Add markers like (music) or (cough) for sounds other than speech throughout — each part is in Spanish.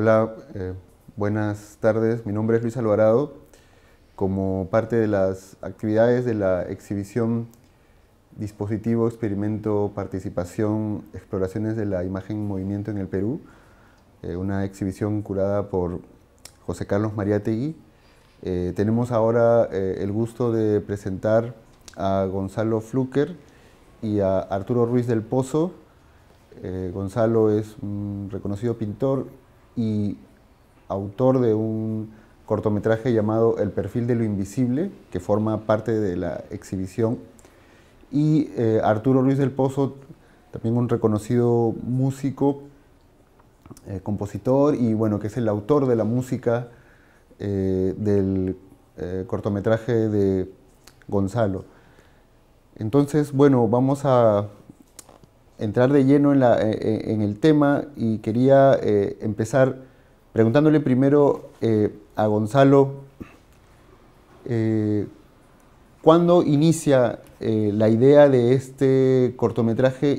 Hola, eh, buenas tardes. Mi nombre es Luis Alvarado. Como parte de las actividades de la exhibición Dispositivo, Experimento, Participación, Exploraciones de la Imagen en Movimiento en el Perú, eh, una exhibición curada por José Carlos María eh, tenemos ahora eh, el gusto de presentar a Gonzalo Fluker y a Arturo Ruiz del Pozo. Gonzalo es un reconocido pintor y autor de un cortometraje llamado El perfil de lo invisible, que forma parte de la exhibición. Y eh, Arturo Ruiz del Pozo, también un reconocido músico, eh, compositor y bueno, que es el autor de la música eh, del cortometraje de Gonzalo. Entonces, bueno, vamos a entrar de lleno en, la, eh, eh, en el tema y quería eh, empezar preguntándole primero a Gonzalo cuándo inicia la idea de este cortometraje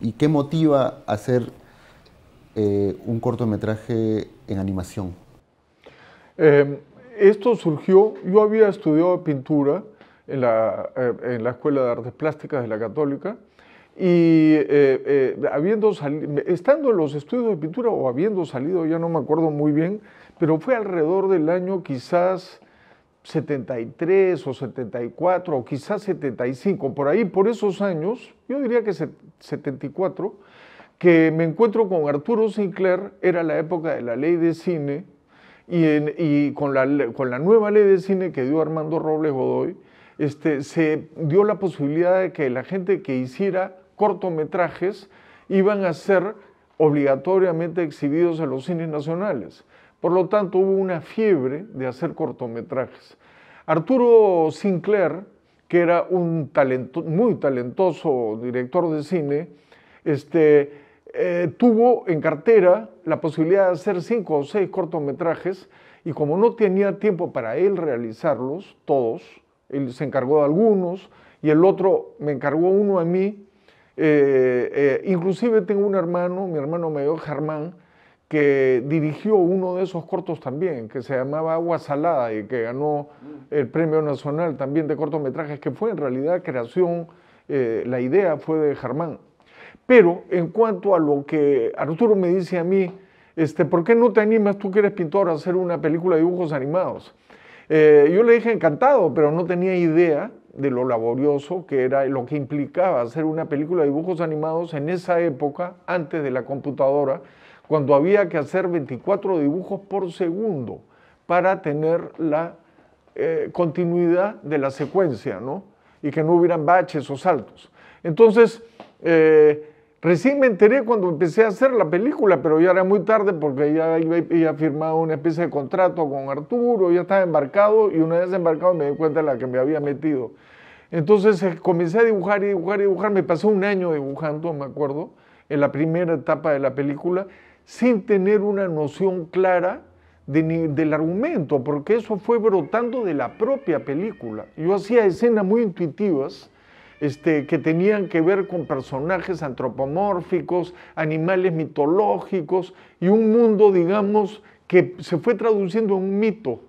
y, qué motiva hacer un cortometraje en animación. Em, esto surgió, yo había estudiado pintura en la Escuela de Artes Plásticas de la Católica, y eh, eh, habiendo estando en los estudios de pintura o habiendo salido, ya no me acuerdo muy bien, pero fue alrededor del año quizás 73 o 74 o quizás 75, por ahí, por esos años, yo diría que 74, que me encuentro con Arturo Sinclair, era la época de la ley de cine y, con, la, con la nueva ley de cine que dio Armando Robles Godoy, este, se dio la posibilidad de que la gente que hiciera cortometrajes iban a ser obligatoriamente exhibidos en los cines nacionales. Por lo tanto, hubo una fiebre de hacer cortometrajes. Arturo Sinclair, que era un talento, muy talentoso director de cine, este, eh, tuvo en cartera la posibilidad de hacer cinco o seis cortometrajes y como no tenía tiempo para él realizarlos todos, él se encargó de algunos y el otro me encargó uno a mí eh, eh, inclusive tengo un hermano, mi hermano mayor Germán, que dirigió uno de esos cortos también, que se llamaba Agua Salada y que ganó mm. el Premio Nacional también de cortometrajes, que fue en realidad creación, eh, la idea fue de Germán. Pero en cuanto a lo que Arturo me dice a mí, este, ¿por qué no te animas tú que eres pintor a hacer una película de dibujos animados? yo le dije encantado, pero no tenía idea de lo laborioso que era lo que implicaba hacer una película de dibujos animados en esa época, antes de la computadora, cuando había que hacer 24 dibujos por segundo para tener la eh, continuidad de la secuencia, ¿no? Y que no hubieran baches o saltos. Entonces, eh, Recién me enteré cuando empecé a hacer la película, pero ya era muy tarde porque ya había firmado una especie de contrato con Arturo, ya estaba embarcado y una vez embarcado me di cuenta de la que me había metido. Entonces eh, comencé a dibujar y dibujar y dibujar, me pasó un año dibujando, me acuerdo, en la primera etapa de la película, sin tener una noción clara del argumento, porque eso fue brotando de la propia película. Yo hacía escenas muy intuitivas este, que tenían que ver con personajes antropomórficos, animales mitológicos y un mundo, digamos, que se fue traduciendo en un mito.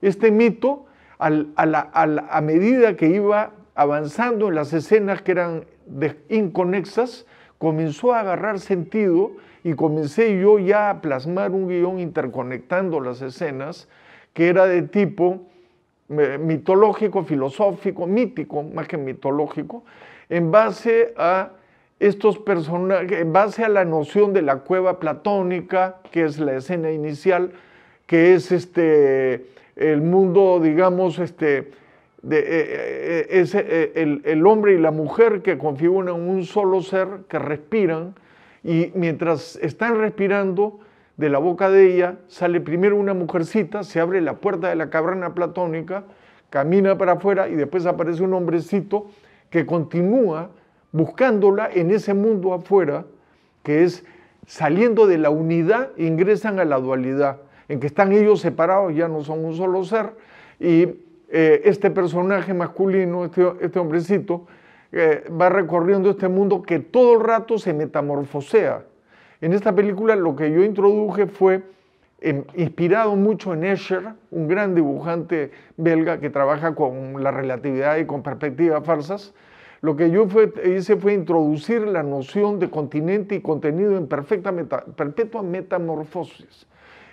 Este mito, a, medida que iba avanzando en las escenas que eran inconexas, comenzó a agarrar sentido y comencé yo ya a plasmar un guión interconectando las escenas que era de tipo eh, mitológico, filosófico, mítico, más que mitológico, en base a estos en base a la noción de la cueva platónica, que es la escena inicial, que es este, el mundo, digamos, este, eh, eh, el, hombre y la mujer que configuran un solo ser, que respiran, y mientras están respirando, de la boca de ella sale primero una mujercita, se abre la puerta de la cabrana platónica, camina para afuera y después aparece un hombrecito que continúa buscándola en ese mundo afuera, que es saliendo de la unidad, ingresan a la dualidad, en que están ellos separados, ya no son un solo ser, y eh, este personaje masculino, este, este hombrecito, eh, va recorriendo este mundo que todo el rato se metamorfosea en esta película lo que yo introduje fue inspirado mucho en Escher, un gran dibujante belga que trabaja con la relatividad y con perspectivas falsas. Lo que yo hice fue introducir la noción de continente y contenido en perfecta perpetua metamorfosis.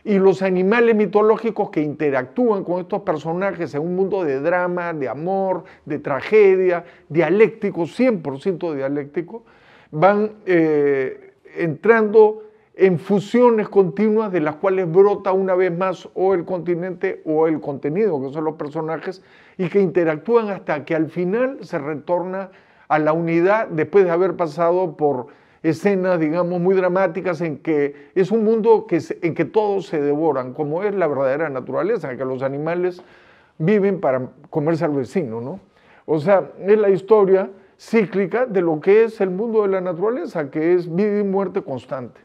Y los animales mitológicos que interactúan con estos personajes en un mundo de drama, de amor, de tragedia, dialéctico, 100% dialéctico, van eh, entrando en fusiones continuas de las cuales brota una vez más o el continente o el contenido, que son los personajes, y que interactúan hasta que al final se retorna a la unidad después de haber pasado por escenas, digamos, muy dramáticas en que es un mundo en que todos se devoran, como es la verdadera naturaleza, que los animales viven para comerse al vecino, O sea, es la historia cíclica de lo que es el mundo de la naturaleza, que es vida y muerte constante.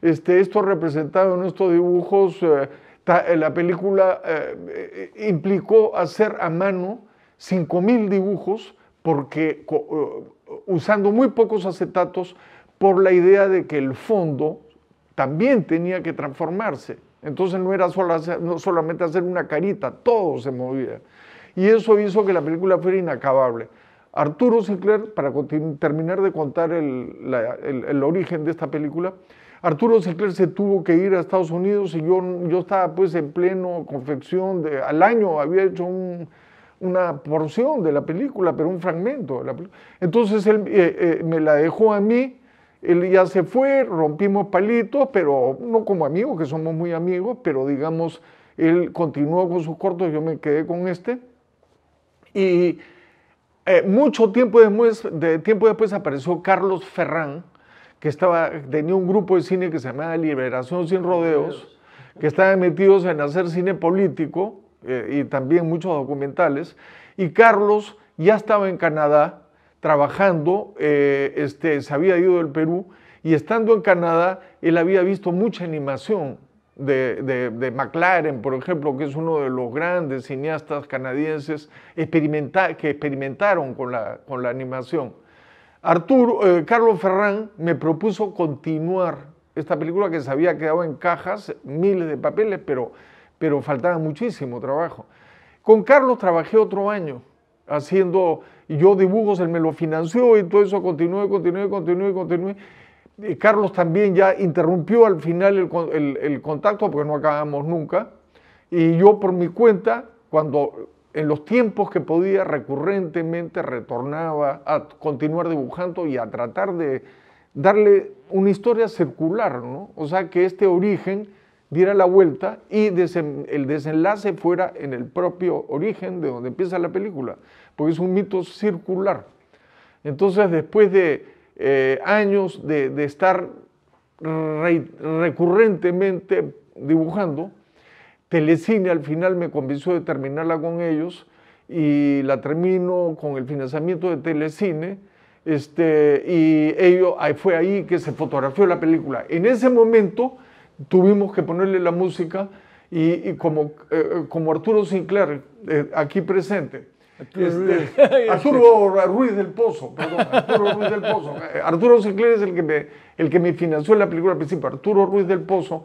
Este, esto representado en estos dibujos, eh, eh, la película eh, implicó hacer a mano 5.000 dibujos, porque usando muy pocos acetatos, por la idea de que el fondo también tenía que transformarse. Entonces no era solo solamente hacer una carita, todo se movía. Y eso hizo que la película fuera inacabable. Arturo Sinclair, para terminar de contar el, origen de esta película, Arturo Sinclair se tuvo que ir a Estados Unidos y yo, yo estaba pues en pleno confección, al año había hecho una porción de la película, pero un fragmento. De la Entonces él eh, eh, me la dejó a mí, él ya se fue, rompimos palitos, pero no como amigos, que somos muy amigos, pero digamos, él continuó con sus cortos, yo me quedé con este. Y eh, mucho tiempo después, apareció Carlos Ferrán, que estaba, tenía un grupo de cine que se llamaba Liberación sin Rodeos, que estaban metidos en hacer cine político eh, y también muchos documentales. Y Carlos ya estaba en Canadá trabajando, eh, este, se había ido del Perú y estando en Canadá él había visto mucha animación de, McLaren, por ejemplo, que es uno de los grandes cineastas canadienses que experimentaron con la, con la animación. Arturo, eh, Carlos Ferrán me propuso continuar esta película que se había quedado en cajas, miles de papeles, pero, pero faltaba muchísimo trabajo. Con Carlos trabajé otro año haciendo yo dibujos, él me lo financió y todo eso continué, continué, continué, continué. Carlos también ya interrumpió al final el, contacto porque no acabamos nunca. Y yo por mi cuenta, cuando en los tiempos que podía, recurrentemente retornaba a continuar dibujando y a tratar de darle una historia circular, ¿no? O sea, que este origen diera la vuelta y el desenlace fuera en el propio origen de donde empieza la película, porque es un mito circular. Entonces, después de eh, años de, estar recurrentemente dibujando, Telecine al final me convenció de terminarla con ellos y la termino con el financiamiento de Telecine. Este, y ello, fue ahí que se fotografió la película. En ese momento tuvimos que ponerle la música y, como, eh, como Arturo Sinclair, eh, aquí presente, este, (laughs) Arturo Ruiz del Pozo, perdón, Arturo Ruiz del Pozo. Arturo Sinclair es el que me, el que me financió la película principal. Arturo Ruiz del Pozo,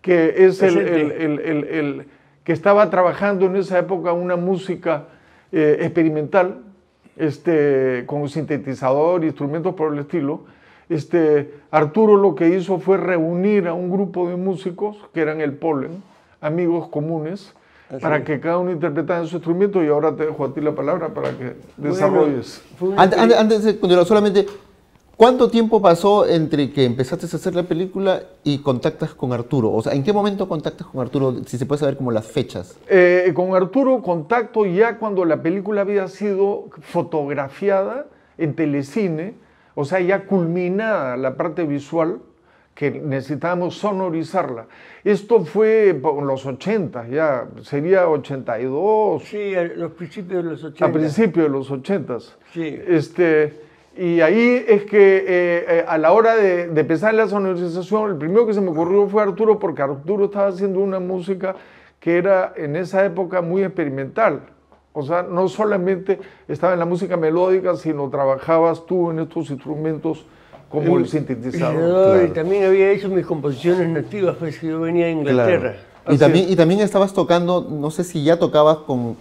que es el, que estaba trabajando en esa época una música eh, experimental, este, con sintetizador, instrumentos por el estilo. Este, Arturo lo que hizo fue reunir a un grupo de músicos que eran el Polen, amigos comunes, para que cada uno interpretara su instrumento y ahora te dejo a ti la palabra para que desarrolles. antes, de solamente, ¿cuánto tiempo pasó entre que empezaste a hacer la película y contactas con Arturo? O sea, ¿en qué momento contactas con Arturo? Si se puede saber como las fechas. Eh, con Arturo contacto ya cuando la película había sido fotografiada en telecine, o sea, ya culminada la parte visual que necesitábamos sonorizarla. Esto fue en los 80, ya sería 82. Sí, a principios de los 80. A principios de los 80. Sí. Este, y ahí es que eh, eh, a la hora de, de pensar en la sonorización, el primero que se me ocurrió fue Arturo, porque Arturo estaba haciendo una música que era en esa época muy experimental. O sea, no solamente estaba en la música melódica, sino trabajabas tú en estos instrumentos como eh, el, sintetizador. Y también había hecho mis composiciones nativas, pues yo venía de Inglaterra. Y, también, y también estabas tocando, no sé si ya tocabas con,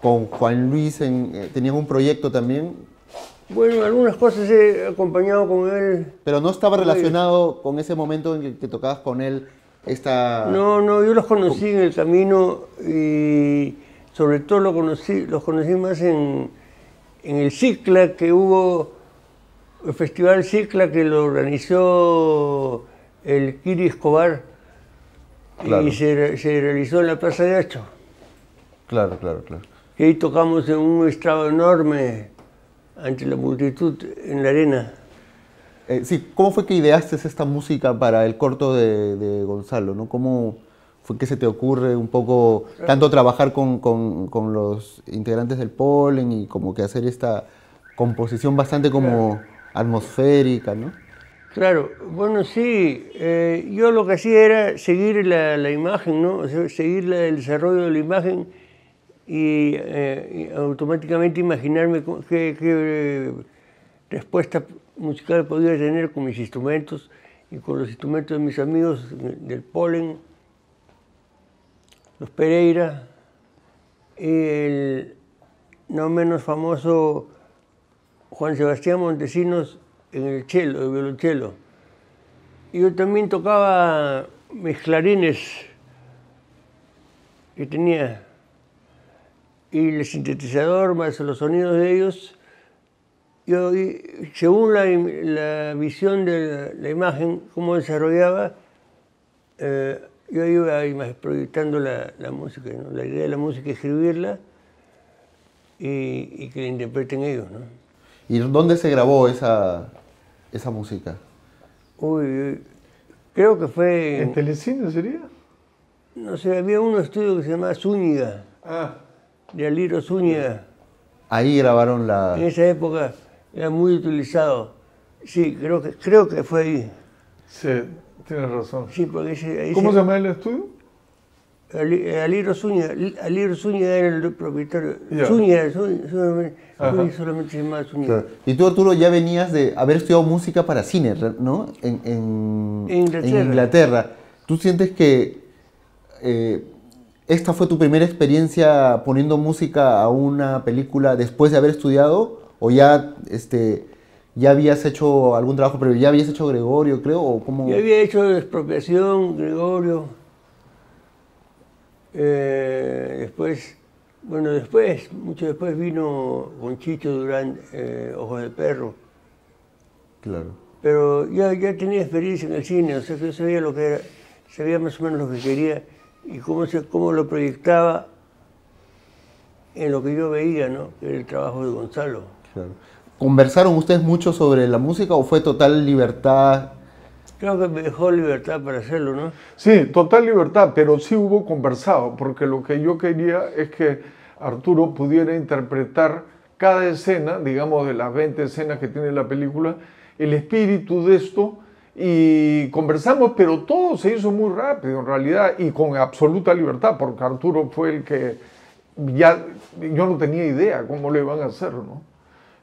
con Juan Luis, eh, tenías un proyecto también. Bueno, algunas cosas he acompañado con él. Pero no estaba relacionado con ese momento en que, tocabas con él esta... No, no, yo los conocí en el camino y sobre todo los conocí, los conocí más en, en el cicla que hubo el Festival Cicla que lo organizó el Kiri Escobar y se, realizó en la Plaza de Hacho. Claro, claro, claro. Y ahí tocamos en un estrado enorme ante la multitud en la arena. Eh, sí, ¿cómo fue que ideaste esta música para el corto de, Gonzalo? ¿no? ¿Cómo fue que se te ocurre un poco tanto trabajar con, los integrantes del Polen y como que hacer esta composición bastante como atmosférica, ¿no? Claro, bueno, sí, eh, yo lo que hacía era seguir la, imagen, ¿no? seguir el desarrollo de la imagen y, eh, automáticamente imaginarme qué, qué eh, respuesta musical podía tener con mis instrumentos y con los instrumentos de mis amigos del Polen, los Pereira, y el no menos famoso Juan Sebastián Montesinos en el cello, el violonchelo. Yo también tocaba mis clarines que tenía y el sintetizador más los sonidos de ellos. Yo, según la, visión de la, imagen, cómo desarrollaba, eh, yo iba proyectando la, música, la idea de la música, escribirla y, y que la interpreten ellos. ¿Y dónde se grabó esa, esa música? Uy, creo que fue... ¿En Telecine sería? No sé, había un estudio que se llamaba Zúñiga. Ah. De Aliro Zúñiga. Ahí grabaron la... En esa época era muy utilizado. Sí, creo que, creo que fue ahí. Sí, tienes razón. Sí, porque ahí ¿Cómo se... se llama el estudio? Aliro Zúñiga, Zúñiga era el propietario. Yeah. Zúñiga, se Y tú, Arturo, ya venías de haber estudiado música para cine, ¿no? En, Inglaterra. ¿Tú sientes que eh, esta fue tu primera experiencia poniendo música a una película después de haber estudiado? ¿O ya, este, ya habías hecho algún trabajo previo? ¿Ya habías hecho Gregorio, creo? ¿O cómo? Yo había hecho Expropiación, Gregorio. Eh, después, bueno, después, mucho después vino Conchito Durán, eh, Ojos de Perro. Claro. Pero ya, ya tenía experiencia en el cine, o sea que yo sabía lo que era, sabía más o menos lo que quería y cómo, se, cómo lo proyectaba en lo que yo veía, ¿no? Que el trabajo de Gonzalo. Claro. ¿Conversaron ustedes mucho sobre la música o fue total libertad Creo que me dejó libertad para hacerlo, ¿no? Sí, total libertad, pero sí hubo conversado, porque lo que yo quería es que Arturo pudiera interpretar cada escena, digamos de las 20 escenas que tiene la película, el espíritu de esto, y conversamos, pero todo se hizo muy rápido en realidad y con absoluta libertad, porque Arturo fue el que ya yo no tenía idea cómo le iban a hacer, ¿no?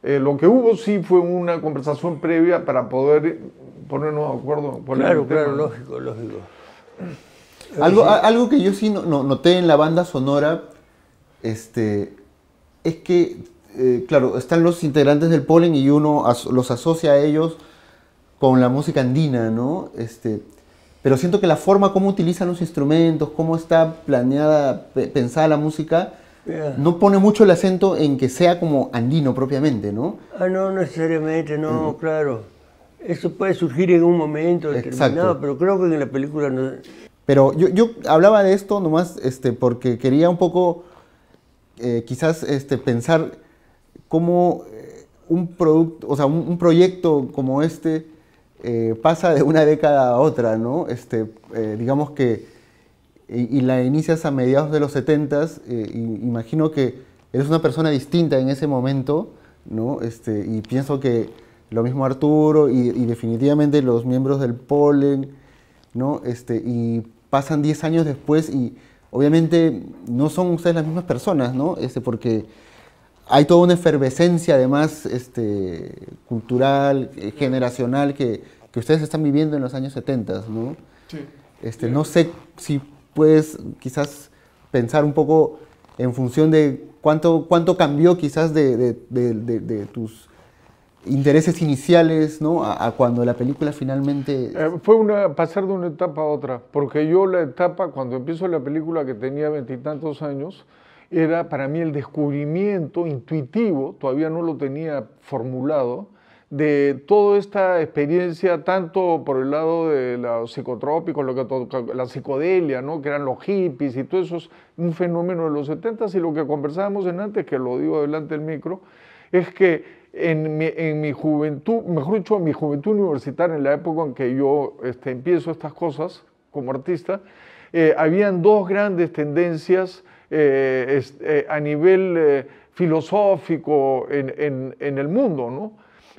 Eh, lo que hubo sí fue una conversación previa para poder ponernos de acuerdo. Claro, claro, lógico, lógico. Algo, que yo sí noté en la banda sonora este, es que, eh, claro, están los integrantes del Polen y uno los asocia a ellos con la música andina, ¿no? Este, pero siento que la forma como utilizan los instrumentos, cómo está planeada, pensada la música, no pone mucho el acento en que sea como andino propiamente, ¿no? Ah, no, necesariamente, no, mm. claro. Eso puede surgir en un momento determinado, pero creo que en la película no. Pero yo, hablaba de esto nomás este, porque quería un poco eh, quizás este, pensar cómo eh, un producto, o sea, un, proyecto como este eh, pasa de una década a otra, ¿no? Este, digamos que y, la inicias a mediados de los 70, eh, imagino que eres una persona distinta en ese momento, ¿no? Este, y pienso que lo mismo Arturo y, definitivamente los miembros del Polen, ¿no? Este, y pasan 10 años después y obviamente no son ustedes las mismas personas, ¿no? Este, porque hay toda una efervescencia además este, cultural, eh, generacional que, ustedes están viviendo en los años 70, ¿no? Este, no sé si puedes quizás pensar un poco en función de cuánto, cuánto cambió quizás de, tus intereses iniciales, ¿no? A, cuando la película finalmente... Eh, fue una, pasar de una etapa a otra, porque yo la etapa, cuando empiezo la película que tenía veintitantos años, era para mí el descubrimiento intuitivo, todavía no lo tenía formulado, de toda esta experiencia, tanto por el lado de los psicotrópicos, lo que la psicodelia, ¿no? que eran los hippies y todo eso un fenómeno de los 70 y lo que conversábamos en antes, que lo digo delante del micro, es que en mi, juventud, mejor dicho, en mi juventud universitaria, en la época en que yo este, empiezo estas cosas como artista, eh, habían dos grandes tendencias eh, eh, a nivel filosófico en, en, el mundo, ¿no?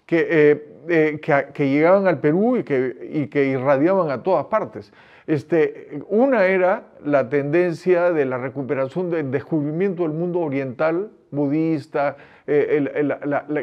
que, eh, eh, que, llegaban al Perú y que, que irradiaban a todas partes. Este, una era la tendencia de la recuperación del descubrimiento del mundo oriental budista, eh,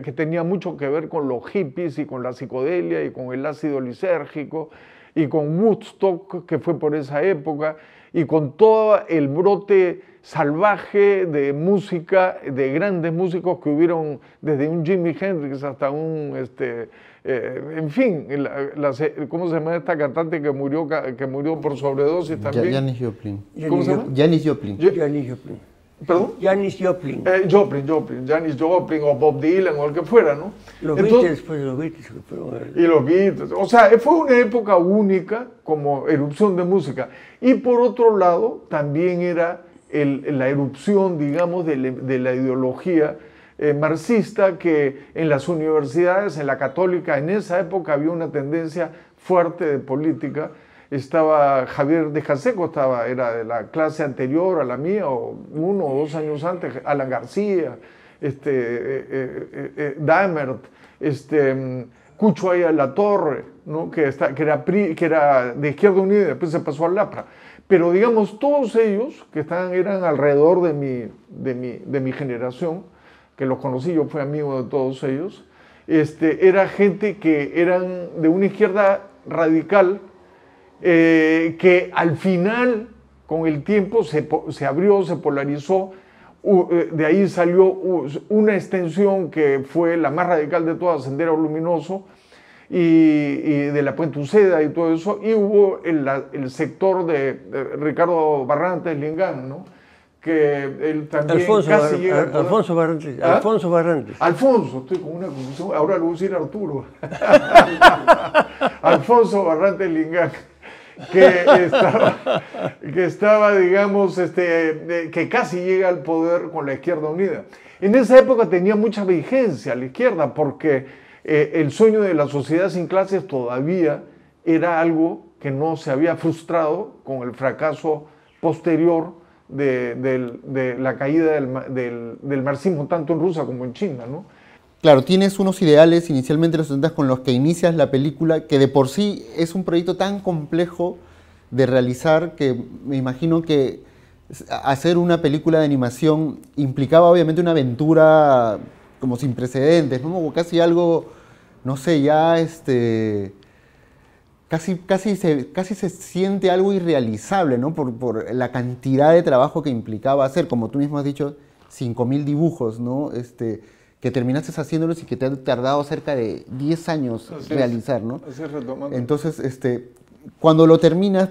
que tenía mucho que ver con los hippies y con la psicodelia y con el ácido lisérgico y con Woodstock, que fue por esa época, y con todo el brote salvaje de música, de grandes músicos que hubieron desde un Jimi Hendrix hasta un, este, eh, en fin, la, ¿cómo se llama esta cantante que murió, que murió por sobredosis también? Janis Joplin. ¿Cómo se llama? Janis Joplin. Janis Joplin. ¿Perdón? Janis Joplin. Eh, Joplin, Joplin, Janis Joplin o Bob Dylan o el que fuera, ¿no? Los Beatles, pues los Beatles. Pero... Y los Beatles. O sea, fue una época única como erupción de música. Y por otro lado, también era la erupción, digamos, de, la ideología eh, marxista que en las universidades, en la católica, en esa época había una tendencia fuerte de política. Estaba Javier de Jaseco, estaba, era de la clase anterior a la mía, o uno o dos años antes, Alan García, este, eh, eh, este, Cucho ahí a la Torre, ¿no? que, está, que, era, que era de Izquierda Unida, después se pasó al LAPRA. Pero digamos, todos ellos que eran alrededor de mi, de, mi, generación, que los conocí, yo fui amigo de todos ellos, este, era gente que eran de una izquierda radical, eh, que al final, con el tiempo, se, abrió, se polarizó, eh, de ahí salió una extensión que fue la más radical de todas, Sendero Luminoso, y, y de la Puente Uceda y todo eso, y hubo el, el sector de, Ricardo Barrantes Lingán, ¿no? que él también Alfonso casi Alfonso Barrantes. ¿Ah? Alfonso Barrantes. Alfonso, estoy con una confusión, ahora lo voy a decir Arturo. (laughs) Alfonso Barrantes Lingán. Que estaba, que estaba, digamos, este, que casi llega al poder con la izquierda unida. En esa época tenía mucha vigencia la izquierda porque eh, el sueño de la sociedad sin clases todavía era algo que no se había frustrado con el fracaso posterior de, la caída del, marxismo tanto en Rusia como en China. Claro, tienes unos ideales inicialmente los con los que inicias la película, que de por sí es un proyecto tan complejo de realizar que me imagino que hacer una película de animación implicaba obviamente una aventura como sin precedentes, ¿no? como casi algo no sé, ya este, casi, casi, se, casi se siente algo irrealizable, ¿no? Por, la cantidad de trabajo que implicaba hacer, como tú mismo has dicho, 5.000 dibujos, ¿no? Este, que terminaste haciéndolos y que te han tardado cerca de 10 años realizar, ¿no? Es, retomando. Entonces, este, cuando lo terminas,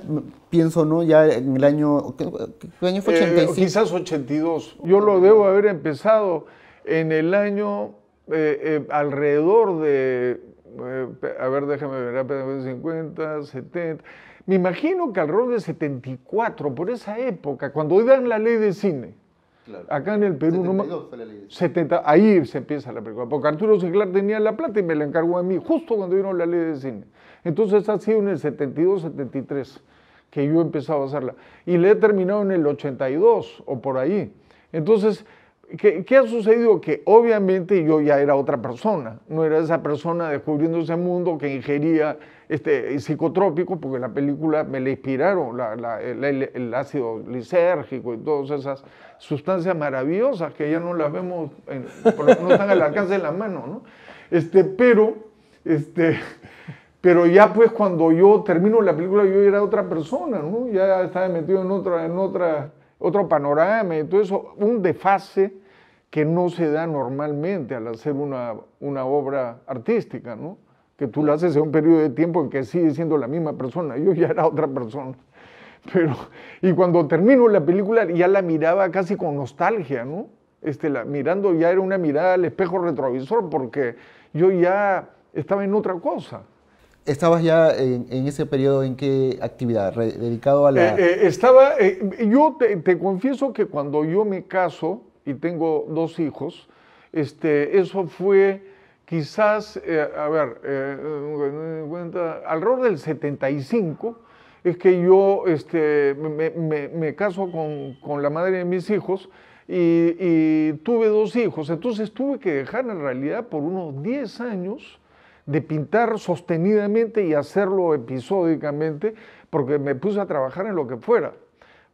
pienso, ¿no? Ya en el año, ¿qué, año fue? Eh, quizás 82. Yo lo debo haber empezado en el año eh, eh, alrededor de, eh, a ver, déjame ver, 50, 70, me imagino que alrededor de 74, por esa época, cuando dan la ley de cine, Claro. Acá en el Perú 72 la ley. 70, ahí se empieza la película. Porque Arturo Ciclar tenía la plata y me la encargó a mí, justo cuando dieron la ley de cine. Entonces ha sido en el 72, 73 que yo he empezado a hacerla. Y le he terminado en el 82 o por ahí. Entonces, ¿Qué, ha sucedido? Que obviamente yo ya era otra persona, no era esa persona descubriendo ese mundo que ingería este, psicotrópico, porque la película me le inspiraron, el, ácido lisérgico y todas esas sustancias maravillosas que ya no las vemos, no están al alcance de la mano, ¿no? Este, pero, este, pero ya pues cuando yo termino la película yo era otra persona, ¿no? Ya estaba metido en otra, en otra otro panorama. todo y eso, un desfase que no se da normalmente al hacer una, una obra artística, ¿no? que tú la haces en un periodo de tiempo en que sigue siendo la misma persona. Yo ya era otra persona. Pero, y cuando termino la película ya la miraba casi con nostalgia, ¿no? Este, la, mirando ya era una mirada al espejo retrovisor porque yo ya estaba en otra cosa estabas ya en, ese periodo en qué actividad, dedicado a la... Eh, eh, estaba, eh, yo te, confieso que cuando yo me caso y tengo dos hijos, este, eso fue quizás, a ver, cuenta, alrededor del 75, es que yo este, me, caso con, la madre de mis hijos y, y, tuve dos hijos, entonces tuve que dejar en realidad por unos 10 años de pintar sostenidamente y hacerlo episódicamente, porque me puse a trabajar en lo que fuera,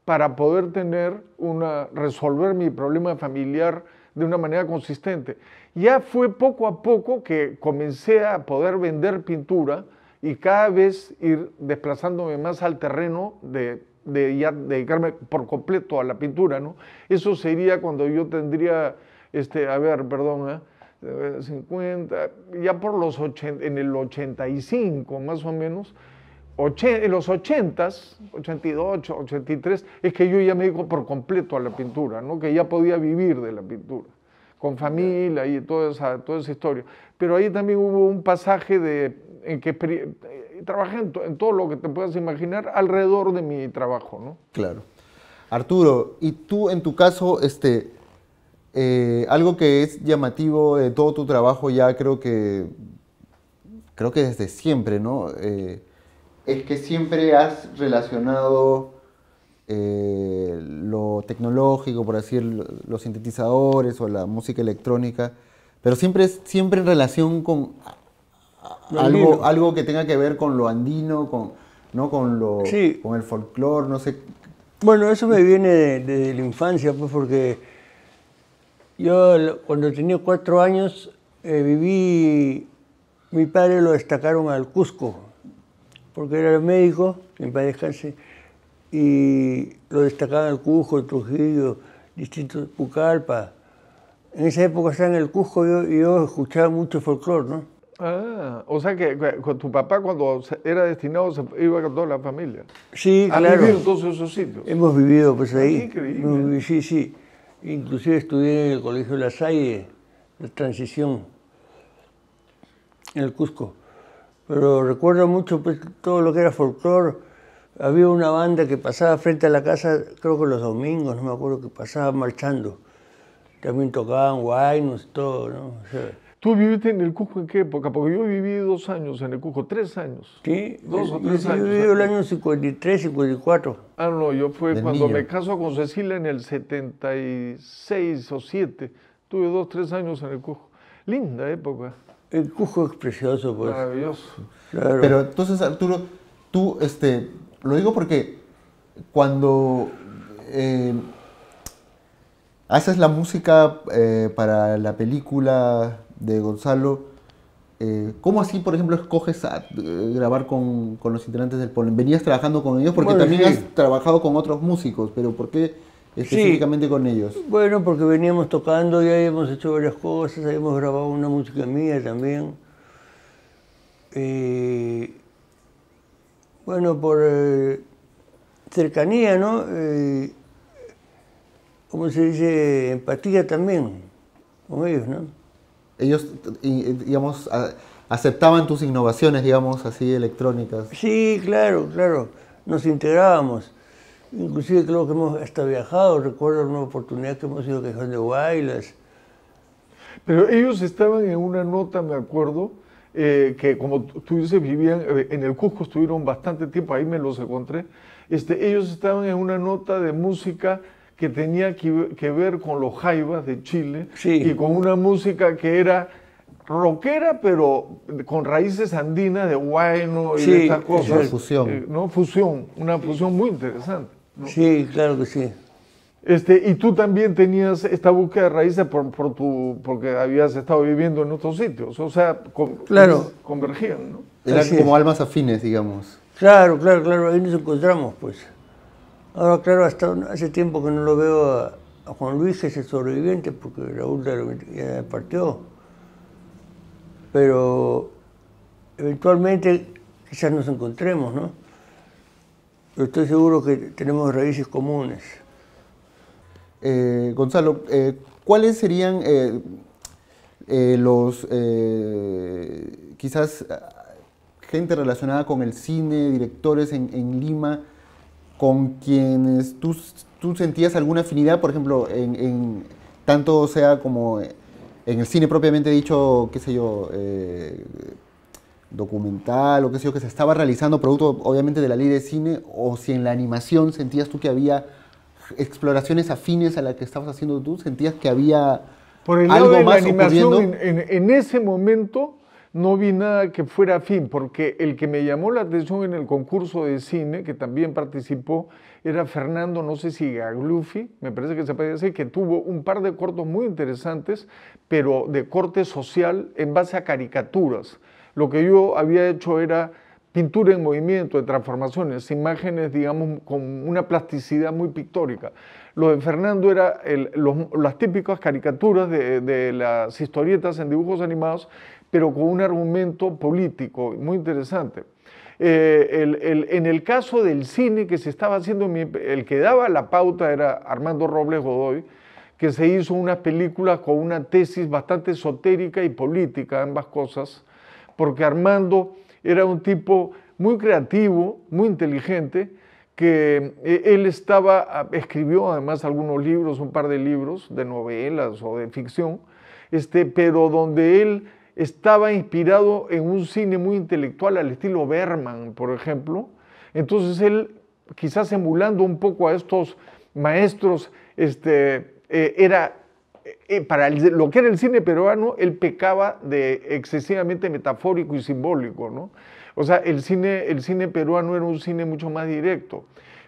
para poder tener una, resolver mi problema familiar de una manera consistente. Ya fue poco a poco que comencé a poder vender pintura y cada vez ir desplazándome más al terreno de, ya dedicarme por completo a la pintura, ¿no? Eso sería cuando yo tendría, este, a ver, perdón, ¿eh? 50, ya por los 80, en el 85 más o menos, en los 80s, 82, 83, es que yo ya me dedico por completo a la pintura, ¿no? que ya podía vivir de la pintura, con familia y toda esa, toda esa historia. Pero ahí también hubo un pasaje de, en que eh, trabajé en, en todo lo que te puedas imaginar alrededor de mi trabajo. ¿no? Claro. Arturo, y tú en tu caso, este, eh, algo que es llamativo de todo tu trabajo ya creo que, creo que desde siempre, ¿no? es eh, que siempre has relacionado eh, lo tecnológico, por decir, los sintetizadores o la música electrónica, pero siempre, siempre en relación con algo, algo, que tenga que ver con lo andino, con, ¿no? con, lo, con el folclore, no sé. Bueno, eso me viene desde de la infancia, pues porque yo cuando tenía cuatro años eh, viví, mi padre lo destacaron al Cusco, porque era el médico, en paz descanse, y lo destacaban al Cusco, Trujillo, distintos, Pucarpa. En esa época estaba en el Cusco yo, yo escuchaba mucho folclore, ¿no? Ah, o sea que con tu papá cuando era destinado iba con toda la familia. Sí, claro. en todos esos sitios. Hemos vivido pues ah, ahí. Increíble. Sí, sí. Inclusive estudié en el Colegio La Salle, la transición, en el Cusco. Pero recuerdo mucho pues, todo lo que era folclore. Había una banda que pasaba frente a la casa, creo que los domingos, no me acuerdo, que pasaba marchando. También tocaban guaynos y todo, ¿no? ¿Tú viviste en el cujo en qué época? Porque yo viví dos años en el cujo, tres años. ¿Qué? Dos o tres años. Yo viví el año 53, 54. Ah, no, yo fue cuando me caso con Cecilia en el 76 o 7. Tuve dos, tres años en el cujo. Linda época. El Cusco es precioso, pues. Maravilloso. Pero entonces, Arturo, tú, este, lo digo porque cuando eh, haces la música eh, para la película de Gonzalo. Eh, ¿Cómo así, por ejemplo, escoges a, eh, grabar con, los integrantes del Polen? ¿Venías trabajando con ellos? Porque también has trabajado con otros músicos, pero ¿por qué específicamente con ellos? Bueno, porque veníamos tocando, ya habíamos hecho varias cosas, habíamos grabado una música mía también. Eh, bueno, por cercanía, ¿no? ¿Cómo se dice? Empatía también con ellos, ¿no? ellos, digamos, aceptaban tus innovaciones, digamos, así electrónicas. Sí, claro, claro. Nos integrábamos. Inclusive creo que hemos hasta viajado. Recuerdo una oportunidad que hemos ido quejando de bailas. Pero ellos estaban en una nota, me acuerdo, eh, que como tú dices, vivían eh, en el Cusco, estuvieron bastante tiempo, ahí me los encontré. Este, ellos estaban en una nota de música que tenía que, ver con los jaivas de Chile y con una música que era rockera, pero con raíces andinas de guayno y de estas cosas. Una fusión. Eh, ¿no? Fusión, una fusión muy interesante. Sí, claro que sí. Este, y tú también tenías esta búsqueda de raíces por, por tu, porque habías estado viviendo en otros sitios, o sea, claro. convergían, ¿no? Eran como almas afines, digamos. Claro, claro, claro, ahí nos encontramos, pues. Ahora, claro, hace tiempo que no lo veo a, Juan Luis, que es el sobreviviente, porque Raúl ya partió. Pero eventualmente quizás nos encontremos, ¿no? Pero estoy seguro que tenemos raíces comunes. Eh, Gonzalo, eh, ¿cuáles serían eh, los, quizás, gente relacionada con el cine, directores en Lima, con quienes tú, tú sentías alguna afinidad, por ejemplo, en, en tanto sea como en el cine propiamente dicho, qué sé yo, eh, documental o qué sé yo, que se estaba realizando producto obviamente de la ley de cine, o si en la animación sentías tú que había exploraciones afines a la que estabas haciendo tú, sentías que había algo más la animación, en, en, ese momento no vi nada que fuera afín, porque el que me llamó la atención en el concurso de cine, que también participó, era Fernando, no sé si Agluffy me parece que se parece, que tuvo un par de cortos muy interesantes, pero de corte social en base a caricaturas. Lo que yo había hecho era pintura en movimiento, de transformaciones, imágenes, digamos, con una plasticidad muy pictórica. Lo de Fernando era las típicas caricaturas de, las historietas en dibujos animados pero con un argumento político muy interesante. Eh, el, el, en el caso del cine que se estaba haciendo, el que daba la pauta era Armando Robles Godoy, que se hizo una película con una tesis bastante esotérica y política, ambas cosas, porque Armando era un tipo muy creativo, muy inteligente, que eh, él estaba, ah, escribió además algunos libros, un par de libros de novelas o de ficción, este, pero donde él estaba inspirado en un cine muy intelectual al estilo Berman, por ejemplo. Entonces él, quizás emulando un poco a estos maestros, este, eh, era, eh, para lo que era el cine peruano, él pecaba de excesivamente metafórico y simbólico, O sea, el cine, el cine peruano era un cine mucho más directo.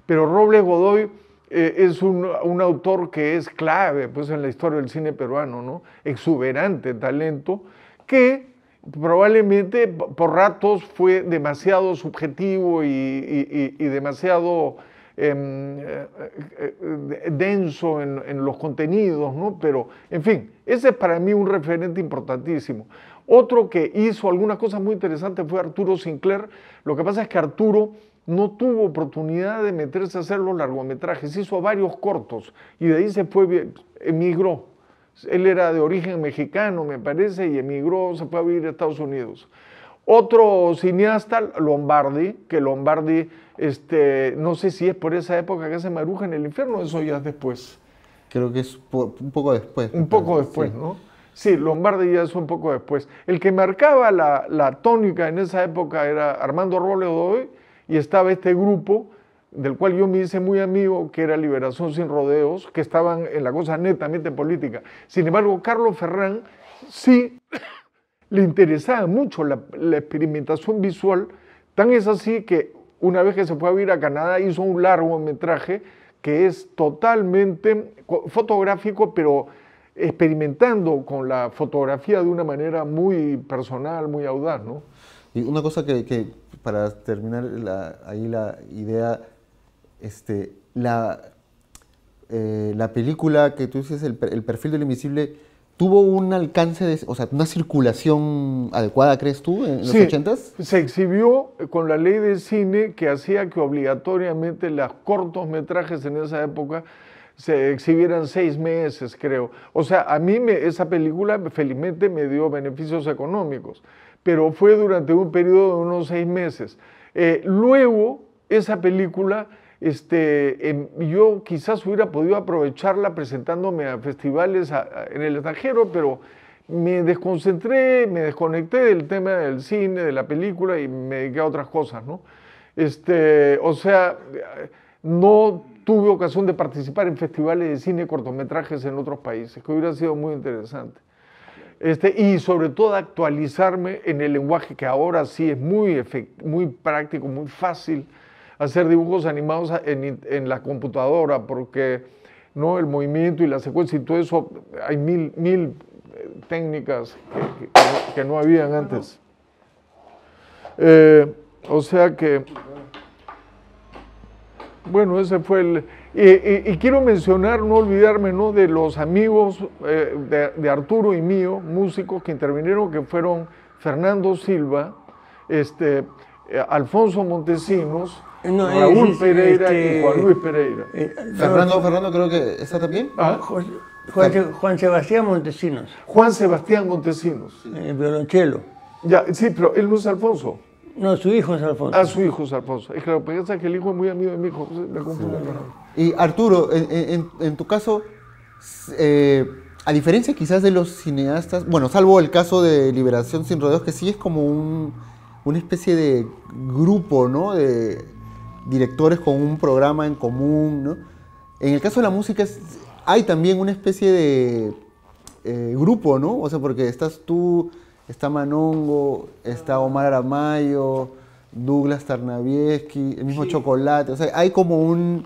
Pero Robles Godoy eh, es un, un, autor que es clave pues, en la historia del cine peruano, ¿no? Exuberante talento, que probablemente por ratos fue demasiado subjetivo y, demasiado em, eh, eh, denso en, los contenidos, ¿no? Pero, en fin, ese es para mí un referente importantísimo. Otro que hizo algunas cosas muy interesantes fue Arturo Sinclair. Lo que pasa es que Arturo no tuvo oportunidad de meterse a hacer los largometrajes, hizo varios cortos y de ahí se fue, emigró él era de origen mexicano, me parece, y emigró, se fue a vivir a Estados Unidos. Otro cineasta, Lombardi, que Lombardi, este, no sé si es por esa época que hace Maruja en el infierno, eso ya es después. Creo que es un poco después. Un poco después, ¿no? Sí, Lombardi ya es un poco después. El que marcaba la, tónica en esa época era Armando Robledo, y estaba este grupo del cual yo me hice muy amigo, que era Liberación sin Rodeos, que estaban en la cosa netamente política. Sin embargo, Carlos Ferrán sí (coughs) le interesaba mucho la, experimentación visual, tan es así que una vez que se fue a vivir a Canadá hizo un largo metraje que es totalmente fotográfico, pero experimentando con la fotografía de una manera muy personal, muy audaz, ¿no? Y una cosa que, para terminar ahí la idea este, la, eh, la película que tú dices, el, perfil del invisible, tuvo un alcance, de, o sea, una circulación adecuada, crees tú, en los 80 Se exhibió con la ley de cine que hacía que obligatoriamente los cortometrajes en esa época se exhibieran seis meses, creo. O sea, a mí esa película felizmente me dio beneficios económicos, pero fue durante un periodo de unos seis meses. Eh, luego, esa película este, em, yo quizás hubiera podido aprovecharla presentándome a festivales en el extranjero, pero me desconcentré, me desconecté del tema del cine, de la película y me dediqué a otras cosas, ¿no? Este, o sea, no tuve ocasión de participar en festivales de cine cortometrajes en otros países, que hubiera sido muy interesante. Este, y sobre todo actualizarme en el lenguaje que ahora sí es muy, muy práctico, muy fácil hacer dibujos animados en, la computadora, porque ¿no? el movimiento y la secuencia y todo eso, hay mil, mil eh, técnicas que, no habían antes. Eh, o sea que, bueno, ese fue el... Y, quiero mencionar, no olvidarme, ¿no? De los amigos eh, de, Arturo y mío, músicos que intervinieron, que fueron Fernando Silva, este, Alfonso Montesinos, no, Raúl Pereira y este, Juan Luis Pereira. Eh, Fernando, Fernando creo que está también. Ah. Ah, Juan, Sebastián Montesinos. Juan Sebastián Montesinos. Pedro eh, violonchelo. Ya, sí, pero él no es Alfonso. No, su hijo es Alfonso. Ah, su hijo es Alfonso. Es claro, piensa que el hijo es muy amigo de mi hijo. Y Arturo, en, tu caso, eh, a diferencia quizás de los cineastas, bueno, salvo el caso de Liberación sin Rodeos, que sí es como un, una especie de grupo, ¿no? De, directores con un programa en común, ¿no? En el caso de la música hay también una especie de eh, grupo, ¿no? O sea, porque estás tú, está Manongo, está Omar Aramayo, Douglas Tarnavieski, el mismo Chocolate, o sea, hay como un,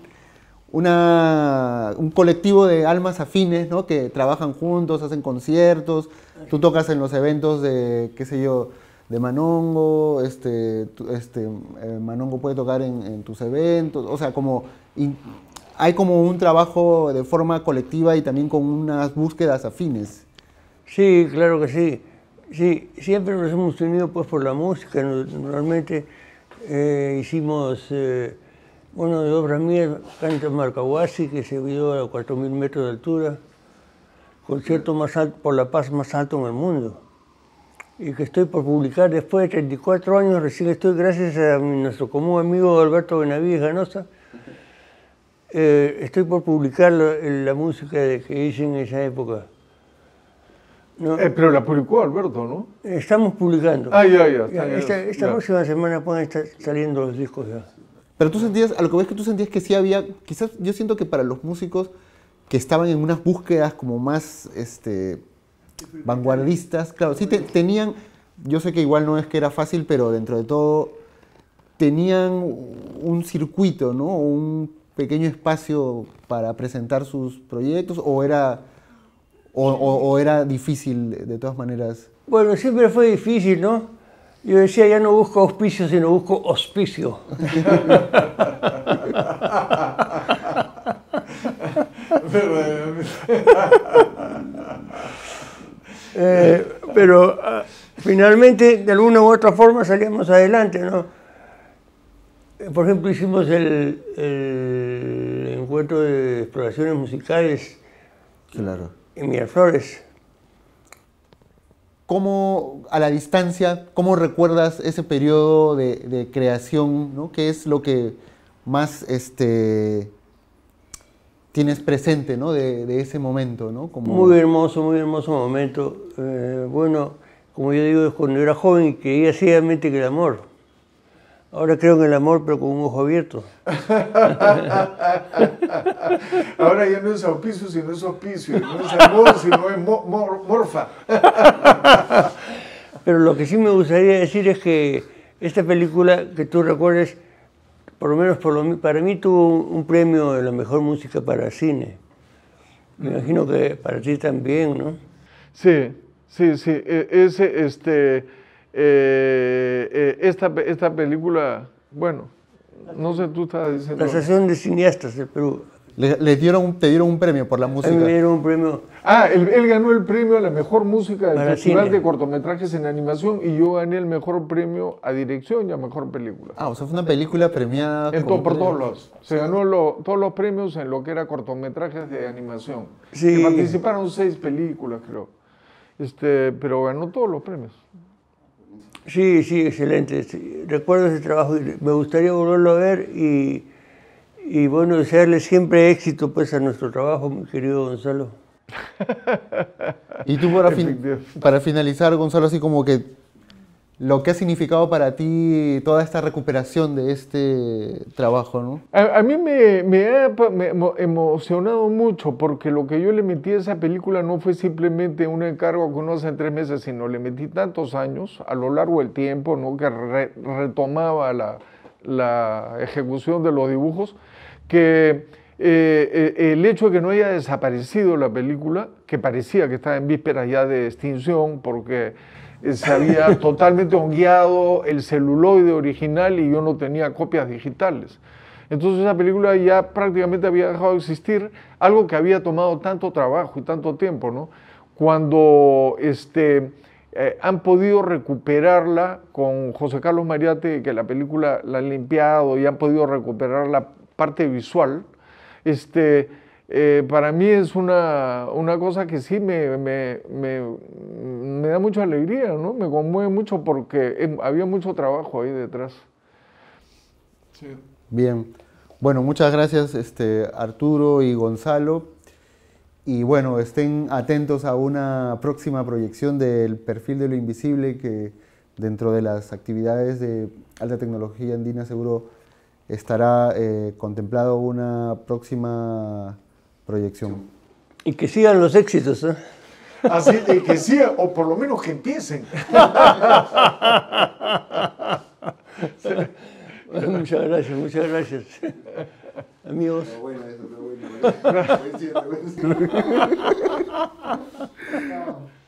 una, un colectivo de almas afines, ¿no? Que trabajan juntos, hacen conciertos, tú tocas en los eventos de, qué sé yo, de Manongo, este, este, eh, Manongo puede tocar en, tus eventos, o sea, como hay como un trabajo de forma colectiva y también con unas búsquedas afines. Sí, claro que sí. Sí, siempre nos hemos unido pues por la música, normalmente eh, hicimos, bueno, eh, una de obras mías, Canta Marcahuasi, que se vio a 4.000 metros de altura, concierto más por la paz más alto en el mundo y que estoy por publicar después de 34 años, recién estoy gracias a nuestro común amigo Alberto Benavides Ganosa, eh, estoy por publicar la, música que hice en esa época. Eh, pero la publicó Alberto, ¿no? Estamos publicando. Ah, esta, próxima semana pueden estar saliendo los discos ya. Pero tú sentías, a lo que ves que tú sentías que sí había, quizás yo siento que para los músicos que estaban en unas búsquedas como más, este, vanguardistas, claro, sí tenían, yo sé que igual no es que era fácil, pero dentro de todo tenían un circuito, ¿no? Un pequeño espacio para presentar sus proyectos o era, o, era difícil de todas maneras. Bueno, siempre fue difícil, ¿no? Yo decía, ya no busco auspicio, sino busco hospicio. (laughs) (laughs) Eh, (laughs) Eh, pero ah, finalmente, de alguna u otra forma, salimos adelante, ¿no? Eh, por ejemplo, hicimos el, encuentro de exploraciones musicales en Miraflores. ¿Cómo, a la distancia, cómo recuerdas ese periodo de, creación, ¿no? ¿Qué es lo que más este, tienes presente ¿no? de, ese momento. ¿no? Muy hermoso, muy hermoso momento. Eh, bueno, como yo digo, cuando era joven creía ciegamente que el amor. Ahora creo en el amor, pero con un ojo abierto. (laughs) Ahora ya no es auspicio, sino es auspicio. No es amor, sino es morfa. (laughs) pero lo que sí me gustaría decir es que esta película que tú recuerdes por lo menos por lo, para mí tuvo un premio de la mejor música para cine. Me imagino que para ti también, ¿no? Sí, sí, sí. E-, ese, este, eh, eh, esta, película, bueno, no sé, tú estás diciendo... La de Cineastas del Perú. Le, dieron, te dieron un premio por la música. premio. Ah, él, ganó el premio a la mejor música del Festival de Cortometrajes en Animación y yo gané el mejor premio a dirección y a mejor película. Ah, o sea, fue una película premiada. En por todos los. Se ganó todos los premios en lo que era cortometrajes de animación. Sí. participaron seis películas, creo. Este, pero ganó todos los premios. Sí, sí, excelente. Recuerdo ese trabajo me gustaría volverlo a ver y y bueno, desearle siempre éxito pues a nuestro trabajo, mi querido Gonzalo. y tú para, para finalizar, Gonzalo, así como que lo que ha significado para ti toda esta recuperación de este trabajo, ¿no? A, mí me, me ha emocionado mucho porque lo que yo le metí a esa película no fue simplemente un encargo que uno hace tres meses, sino le metí tantos años a lo largo del tiempo, ¿no? Que retomaba la, la ejecución de los dibujos que eh, eh, el hecho de que no haya desaparecido la película, que parecía que estaba en vísperas ya de extinción, porque se había (laughs) totalmente hongueado el celuloide original y yo no tenía copias digitales. Entonces esa película ya prácticamente había dejado de existir, algo que había tomado tanto trabajo y tanto tiempo, ¿no? Cuando este, eh, han podido recuperarla con José Carlos Mariate, que la película la han limpiado y han podido recuperarla parte visual, este, eh, para mí es una, cosa que sí me, da mucha alegría, ¿no? Me conmueve mucho porque em, había mucho trabajo ahí detrás. Bien. Bueno, muchas gracias este, Arturo y Gonzalo. Y bueno, estén atentos a una próxima proyección del perfil de lo invisible que dentro de las actividades de alta tecnología andina seguro estará eh, contemplado una próxima proyección. Y que sigan los éxitos. ¿eh? (laughs) Así que sí, o por lo menos que empiecen. (laughs) muchas gracias, muchas gracias. Amigos. eso,